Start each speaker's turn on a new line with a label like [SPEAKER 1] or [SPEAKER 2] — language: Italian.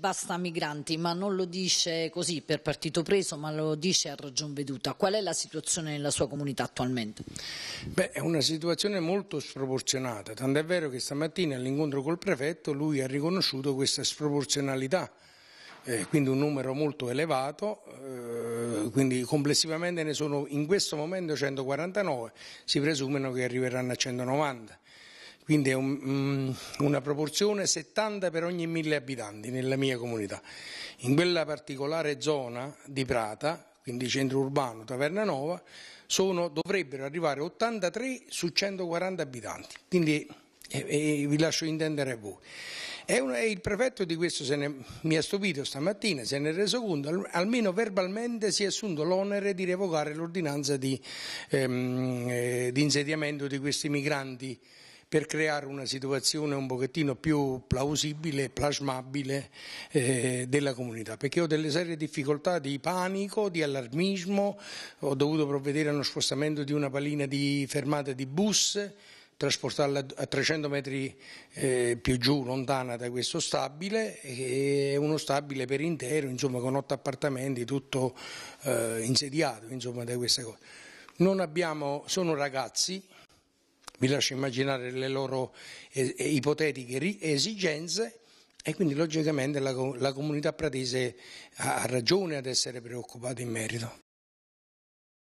[SPEAKER 1] Basta migranti, ma non lo dice così per partito preso, ma lo dice a ragion veduta. Qual è la situazione nella sua comunità attualmente?
[SPEAKER 2] Beh, è una situazione molto sproporzionata, tant'è vero che stamattina all'incontro col prefetto lui ha riconosciuto questa sproporzionalità. Eh, quindi un numero molto elevato, eh, quindi complessivamente ne sono in questo momento 149, si presumono che arriveranno a 190 quindi è un, mm, una proporzione 70 per ogni 1000 abitanti nella mia comunità. In quella particolare zona di Prata, quindi centro urbano, Taverna Nova, sono, dovrebbero arrivare 83 su 140 abitanti, quindi e, eh, e eh, vi lascio intendere a voi. E, un, e il prefetto di questo ne, mi ha stupito stamattina, se ne è reso conto, al, almeno verbalmente si è assunto l'onere di revocare l'ordinanza di, ehm, eh, di insediamento di questi migranti per creare una situazione un pochettino più plausibile e plasmabile eh, della comunità, perché ho delle serie difficoltà di panico, di allarmismo, ho dovuto provvedere allo spostamento di una palina di fermata di bus trasportarla a 300 metri eh, più giù, lontana da questo stabile, è uno stabile per intero, insomma, con otto appartamenti, tutto eh, insediato insomma, da questa cosa. Abbiamo, sono ragazzi, vi lascio immaginare le loro eh, eh, ipotetiche esigenze e quindi logicamente la, la comunità pratese ha ragione ad essere preoccupata in merito.